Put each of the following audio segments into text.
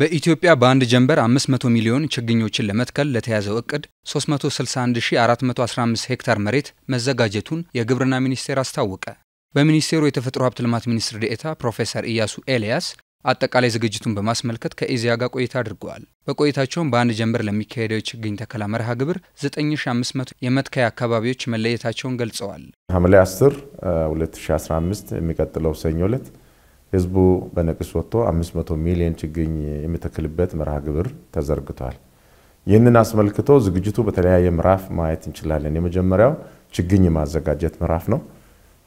በኢትዮጵያ በአንድ ጀንበር 500 ሚሊዮን ችግኞችን ለመትከል ለተያዘው እቅድ 361415 ሄክታር መሬት መዘጋጀቱን የግብርና ሚኒስቴር አስታወቀ። በሚኒስቴሩ የተፈጥሮ ሀብት ልማት ሚኒስትር ዴኤታ ፕሮፌሰር ኢያሱ ኤልያስ አጠቃላይ ዝግጅቱን በማስመልከት ከኢዚያ ጋር ቆይታ አድርገዋል። በቆይታቸውም በአንድ ጀንበር ለሚካሄደው የችግኝ ተከላ መርሃ ግብር 9500 የመትከያ አካባቢዎች መለየታቸውን ገልጸዋል። ሐምሌ 10 2015 የሚቀጥለው ሰኞ ዕለት ህዝቡ በነቂስ ወጥቶ 500 ሚሊዮን ችግኝ የሚተክልበት መርሃ ግብር ተዘርግቷል። ይህንን አስመልክቶ ዝግጅቱ በተለያየ ምዕራፍ ማየት እንችላለን። የመጀመሪያው ችግኝ የማዘጋጀት ምዕራፍ ነው።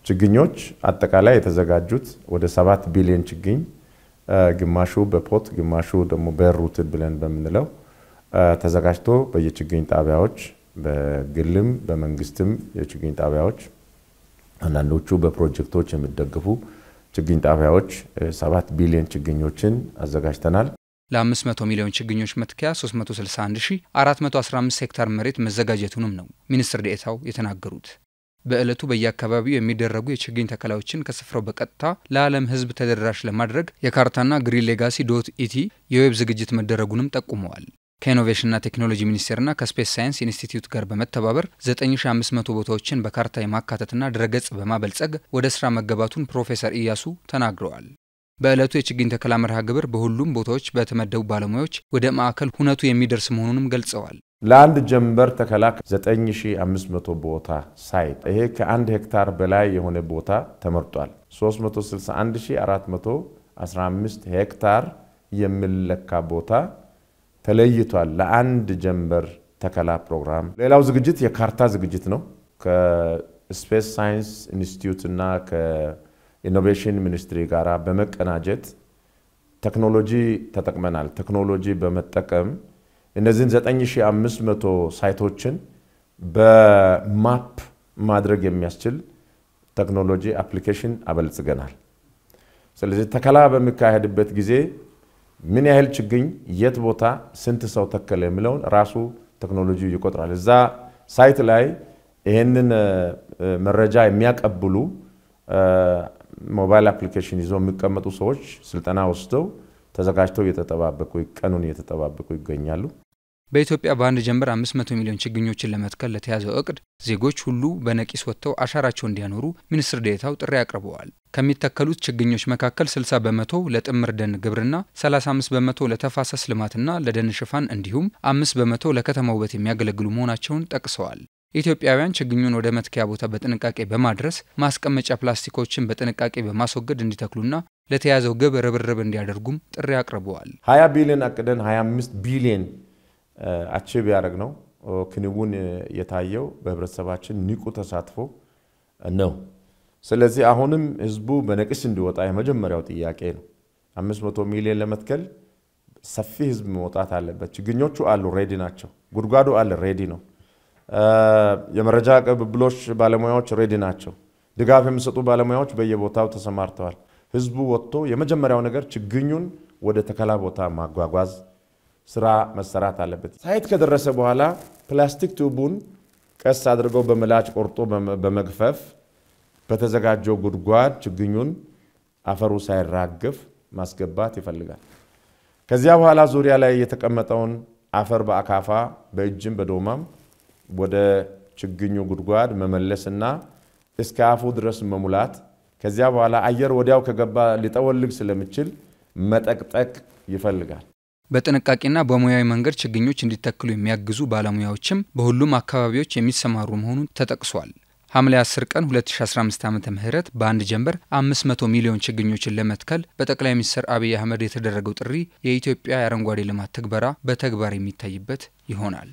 ችግኞች አጠቃላይ የተዘጋጁት ወደ 7 ቢሊዮን ችግኝ ግማሹ በፖት ግማሹ ደግሞ በሩትድ ብለን በምንለው ተዘጋጅቶ በየችግኝ ጣቢያዎች በግልም በመንግስትም የችግኝ ጣቢያዎች አንዳንዶቹ በፕሮጀክቶች የሚደግፉ ችግኝ ጣቢያዎች 7 ቢሊዮን ችግኞችን አዘጋጅተናል። ለ500 ሚሊዮን ችግኞች መትከያ 361415 ሄክታር መሬት መዘጋጀቱንም ነው ሚኒስትር ዴኤታው የተናገሩት። በዕለቱ በየአካባቢው የሚደረጉ የችግኝ ተከላዎችን ከስፍራው በቀጥታ ለዓለም ሕዝብ ተደራሽ ለማድረግ የካርታና ግሪን ሌጋሲ ዶት ኢቲ የዌብ ዝግጅት መደረጉንም ጠቁመዋል። ከኢኖቬሽንና ቴክኖሎጂ ሚኒስቴርና ከስፔስ ሳይንስ ኢንስቲትዩት ጋር በመተባበር 9500 ቦታዎችን በካርታ የማካተትና ድረገጽ በማበልጸግ ወደ ስራ መገባቱን ፕሮፌሰር ኢያሱ ተናግረዋል። በዕለቱ የችግኝ ተከላ መርሃ ግብር በሁሉም ቦታዎች በተመደቡ ባለሙያዎች ወደ ማዕከል ሁነቱ የሚደርስ መሆኑንም ገልጸዋል። ለአንድ ጀንበር ተከላ 9500 ቦታ ሳይት ይሄ ከአንድ ሄክታር በላይ የሆነ ቦታ ተመርጧል። 361415 ሄክታር የሚለካ ቦታ ተለይቷል ለአንድ ጀንበር ተከላ ፕሮግራም። ሌላው ዝግጅት የካርታ ዝግጅት ነው። ከስፔስ ሳይንስ ኢንስቲትዩት እና ከኢኖቬሽን ሚኒስትሪ ጋር በመቀናጀት ቴክኖሎጂ ተጠቅመናል። ቴክኖሎጂ በመጠቀም እነዚህን 9500 ሳይቶችን በማፕ ማድረግ የሚያስችል ቴክኖሎጂ አፕሊኬሽን አበልጽገናል። ስለዚህ ተከላ በሚካሄድበት ጊዜ ምን ያህል ችግኝ የት ቦታ ስንት ሰው ተከለ የሚለውን ራሱ ቴክኖሎጂ ይቆጥራል። እዛ ሳይት ላይ ይህንን መረጃ የሚያቀብሉ ሞባይል አፕሊኬሽን ይዘው የሚቀመጡ ሰዎች ስልጠና ወስደው ተዘጋጅተው እየተጠባበቁ ቀኑን እየተጠባበቁ ይገኛሉ። በኢትዮጵያ በአንድ ጀንበር 500 ሚሊዮን ችግኞችን ለመትከል ለተያዘው እቅድ ዜጎች ሁሉ በነቂስ ወጥተው አሻራቸው እንዲያኖሩ ሚኒስትር ዴታው ጥሪ አቅርበዋል። ከሚተከሉት ችግኞች መካከል 60 በመቶ ለጥምር ደን ግብርና፣ 35 በመቶ ለተፋሰስ ልማትና ለደን ሽፋን እንዲሁም 5 በመቶ ለከተማ ውበት የሚያገለግሉ መሆናቸውን ጠቅሰዋል። ኢትዮጵያውያን ችግኙን ወደ መትከያ ቦታ በጥንቃቄ በማድረስ ማስቀመጫ ፕላስቲኮችን በጥንቃቄ በማስወገድ እንዲተክሉና ለተያዘው ግብ ርብርብ እንዲያደርጉም ጥሪ አቅርበዋል። 20 ቢሊዮን አቅደን 25 ቢሊዮን አቺቭ ያደረግ ነው ክንውን የታየው በህብረተሰባችን ንቁ ተሳትፎ ነው። ስለዚህ አሁንም ህዝቡ በነቂስ እንዲወጣ የመጀመሪያው ጥያቄ ነው። 500 ሚሊዮን ለመትከል ሰፊ ህዝብ መውጣት አለበት። ችግኞቹ አሉ፣ ሬዲ ናቸው። ጉድጓዱ አለ፣ ሬዲ ነው። የመረጃ ቅብብሎች ባለሙያዎች ሬዲ ናቸው። ድጋፍ የሚሰጡ ባለሙያዎች በየቦታው ተሰማርተዋል። ህዝቡ ወጥቶ የመጀመሪያው ነገር ችግኙን ወደ ተከላ ቦታ ማጓጓዝ ስራ መሰራት አለበት። ሳይት ከደረሰ በኋላ ፕላስቲክ ቱቡን ቀስ አድርገው በምላጭ ቆርጦ በመግፈፍ በተዘጋጀው ጉድጓድ ችግኙን አፈሩ ሳይራግፍ ማስገባት ይፈልጋል። ከዚያ በኋላ ዙሪያ ላይ የተቀመጠውን አፈር በአካፋ በእጅም በዶማም ወደ ችግኙ ጉድጓድ መመለስና እስከ አፉ ድረስ መሙላት። ከዚያ በኋላ አየር ወዲያው ከገባ ሊጠወልግ ስለሚችል መጠቅጠቅ ይፈልጋል። በጥንቃቄና በሙያዊ መንገድ ችግኞች እንዲተክሉ የሚያግዙ ባለሙያዎችም በሁሉም አካባቢዎች የሚሰማሩ መሆኑን ተጠቅሷል። ሐምሌ 10 ቀን 2015 ዓ ም በአንድ ጀንበር 500 ሚሊዮን ችግኞችን ለመትከል በጠቅላይ ሚኒስትር አብይ አህመድ የተደረገው ጥሪ የኢትዮጵያ የአረንጓዴ ልማት ትግበራ በተግባር የሚታይበት ይሆናል።